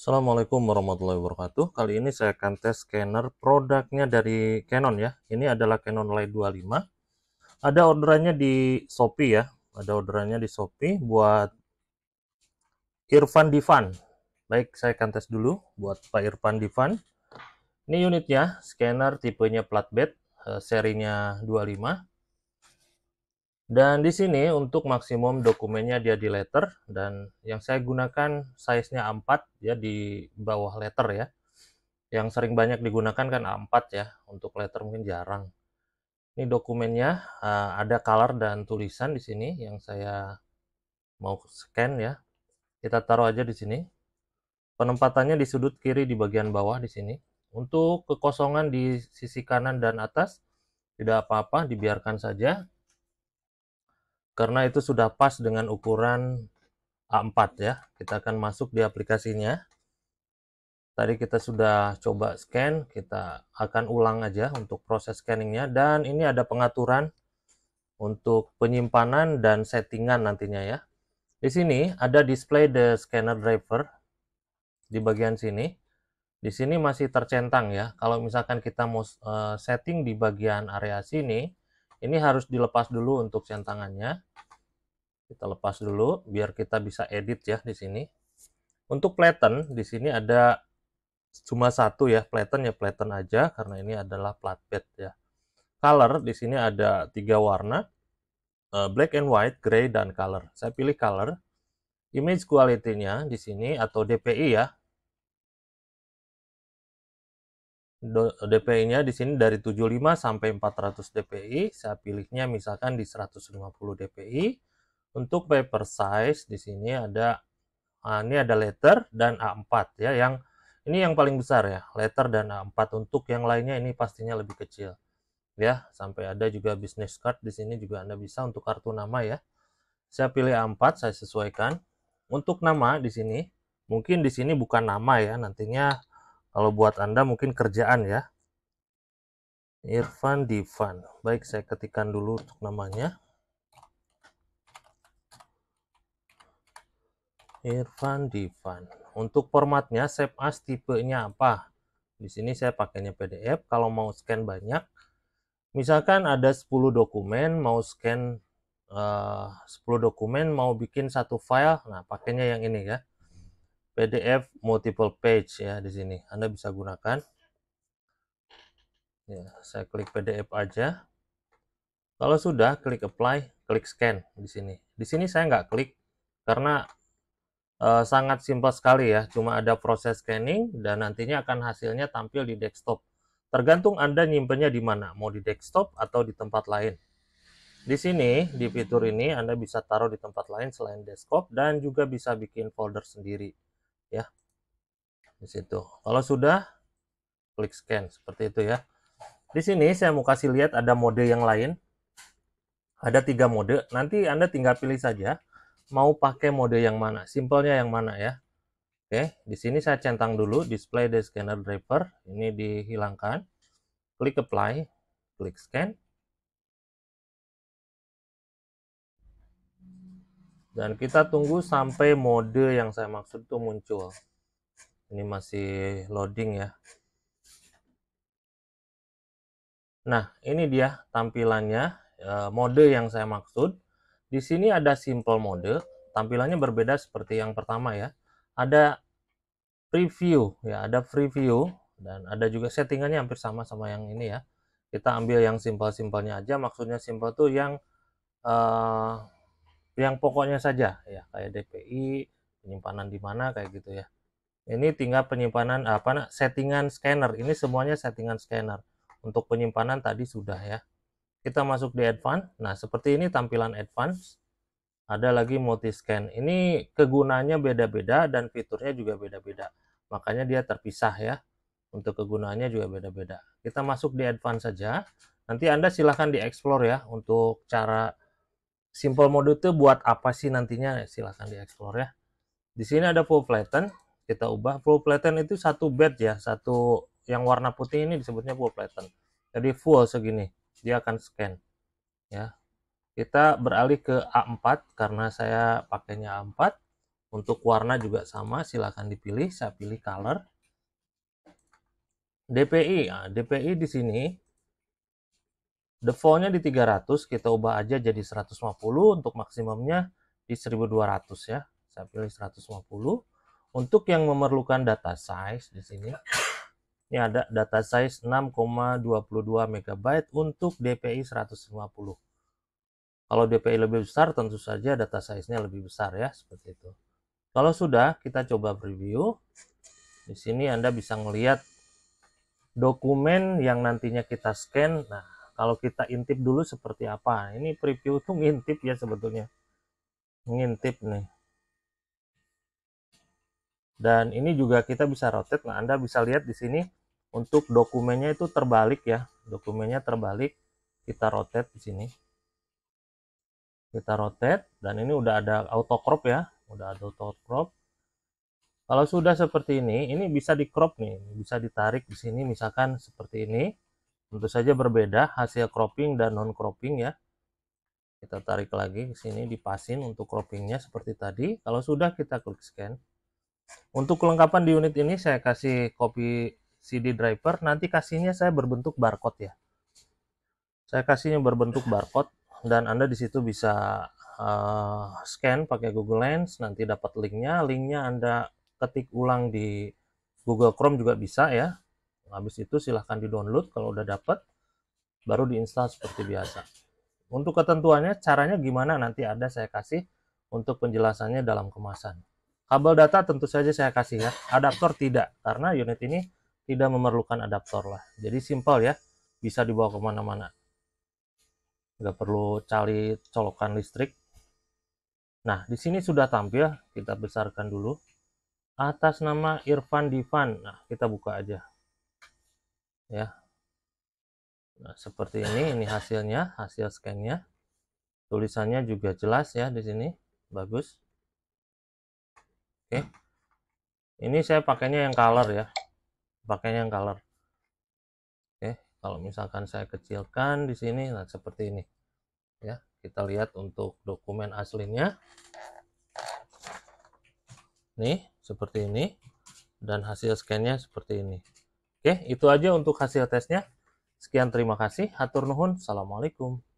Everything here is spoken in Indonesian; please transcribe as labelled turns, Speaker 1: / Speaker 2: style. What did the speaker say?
Speaker 1: Assalamualaikum warahmatullahi wabarakatuh. Kali ini saya akan tes scanner produknya dari Canon ya. Ini adalah Canon Light 25. Ada orderannya di Shopee ya. Ada orderannya di Shopee buat Irfan Divan. Baik, saya akan tes dulu buat Pak Irfan Divan. Ini unitnya, scanner tipenya flatbed, eh, serinya 25. Dan di sini untuk maksimum dokumennya dia di letter dan yang saya gunakan size-nya A4 ya di bawah letter ya. Yang sering banyak digunakan kan A4 ya, untuk letter mungkin jarang. Ini dokumennya eh, ada color dan tulisan di sini yang saya mau scan ya. Kita taruh aja di sini. Penempatannya di sudut kiri di bagian bawah di sini. Untuk kekosongan di sisi kanan dan atas tidak apa-apa dibiarkan saja karena itu sudah pas dengan ukuran A4 ya. Kita akan masuk di aplikasinya. Tadi kita sudah coba scan, kita akan ulang aja untuk proses scanningnya. Dan ini ada pengaturan untuk penyimpanan dan settingan nantinya ya. Di sini ada display the scanner driver di bagian sini. Di sini masih tercentang ya. Kalau misalkan kita mau eh, setting di bagian area sini, ini harus dilepas dulu untuk centangannya kita lepas dulu biar kita bisa edit ya di sini untuk platen di sini ada cuma satu ya platen ya platen aja karena ini adalah flatbed ya color di sini ada tiga warna eh, black and white gray dan color saya pilih color image quality-nya di sini atau DPI ya DPI-nya di sini dari 75 sampai 400 DPI, saya pilihnya misalkan di 150 DPI. Untuk paper size di sini ada ah, ini ada letter dan A4 ya yang ini yang paling besar ya, letter dan A4. Untuk yang lainnya ini pastinya lebih kecil. Ya, sampai ada juga business card di sini juga Anda bisa untuk kartu nama ya. Saya pilih A4, saya sesuaikan. Untuk nama di sini, mungkin di sini bukan nama ya, nantinya kalau buat Anda mungkin kerjaan ya. Irfan Divan. Baik, saya ketikkan dulu untuk namanya. Irfan Divan. Untuk formatnya save as tipenya apa? Di sini saya pakainya PDF. Kalau mau scan banyak, misalkan ada 10 dokumen, mau scan eh, uh, 10 dokumen, mau bikin satu file, nah pakainya yang ini ya. PDF multiple page ya di sini. Anda bisa gunakan. Ya, saya klik PDF aja. Kalau sudah, klik apply, klik scan di sini. Di sini saya nggak klik karena e, sangat simpel sekali ya. Cuma ada proses scanning dan nantinya akan hasilnya tampil di desktop. Tergantung Anda nyimpennya di mana, mau di desktop atau di tempat lain. Di sini, di fitur ini Anda bisa taruh di tempat lain selain desktop dan juga bisa bikin folder sendiri ya di situ kalau sudah klik scan seperti itu ya di sini saya mau kasih lihat ada mode yang lain ada tiga mode nanti anda tinggal pilih saja mau pakai mode yang mana simpelnya yang mana ya Oke, di sini saya centang dulu display the scanner driver. Ini dihilangkan. Klik apply, klik scan. dan kita tunggu sampai mode yang saya maksud itu muncul ini masih loading ya nah ini dia tampilannya ya, mode yang saya maksud di sini ada simple mode tampilannya berbeda seperti yang pertama ya ada preview ya ada preview dan ada juga settingannya hampir sama sama yang ini ya kita ambil yang simple-simpelnya aja maksudnya simple tuh yang uh, yang pokoknya saja ya kayak DPI penyimpanan di mana kayak gitu ya ini tinggal penyimpanan apa nak, settingan scanner ini semuanya settingan scanner untuk penyimpanan tadi sudah ya kita masuk di advance nah seperti ini tampilan advance ada lagi multi scan ini kegunaannya beda-beda dan fiturnya juga beda-beda makanya dia terpisah ya untuk kegunaannya juga beda-beda kita masuk di advance saja nanti anda silahkan di explore ya untuk cara simple mode itu buat apa sih nantinya silahkan dieksplor ya di sini ada full flatten kita ubah full flatten itu satu bed ya satu yang warna putih ini disebutnya full flatten jadi full segini dia akan scan ya kita beralih ke A4 karena saya pakainya A4 untuk warna juga sama silahkan dipilih saya pilih color DPI nah, DPI di sini Defaultnya di 300, kita ubah aja jadi 150 untuk maksimumnya di 1200 ya. Saya pilih 150. Untuk yang memerlukan data size di sini, ya. ini ada data size 6,22 MB untuk DPI 150. Kalau DPI lebih besar, tentu saja data size-nya lebih besar ya, seperti itu. Kalau sudah, kita coba preview. Di sini Anda bisa melihat dokumen yang nantinya kita scan. Nah, kalau kita intip dulu seperti apa ini preview tuh ngintip ya sebetulnya ngintip nih dan ini juga kita bisa rotate nah Anda bisa lihat di sini untuk dokumennya itu terbalik ya dokumennya terbalik kita rotate di sini kita rotate dan ini udah ada auto crop ya udah ada auto crop kalau sudah seperti ini ini bisa di crop nih bisa ditarik di sini misalkan seperti ini Tentu saja berbeda hasil cropping dan non cropping ya. Kita tarik lagi ke sini dipasin untuk croppingnya seperti tadi. Kalau sudah kita klik scan. Untuk kelengkapan di unit ini saya kasih copy CD driver. Nanti kasihnya saya berbentuk barcode ya. Saya kasihnya berbentuk barcode dan Anda di situ bisa uh, scan pakai Google Lens. Nanti dapat linknya. Linknya Anda ketik ulang di Google Chrome juga bisa ya Habis itu silahkan di-download kalau udah dapat, baru diinstal seperti biasa. Untuk ketentuannya, caranya gimana nanti ada saya kasih untuk penjelasannya dalam kemasan. Kabel data tentu saja saya kasih ya, adaptor tidak, karena unit ini tidak memerlukan adaptor lah. Jadi simple ya, bisa dibawa kemana-mana. Nggak perlu cari colokan listrik. Nah, di sini sudah tampil, kita besarkan dulu atas nama Irfan Divan. Nah, kita buka aja ya nah, seperti ini ini hasilnya hasil scannya tulisannya juga jelas ya di sini bagus oke ini saya pakainya yang color ya pakainya yang color oke kalau misalkan saya kecilkan di sini nah seperti ini ya kita lihat untuk dokumen aslinya nih seperti ini dan hasil scannya seperti ini Oke, itu aja untuk hasil tesnya. Sekian terima kasih. Hatur nuhun. Assalamualaikum.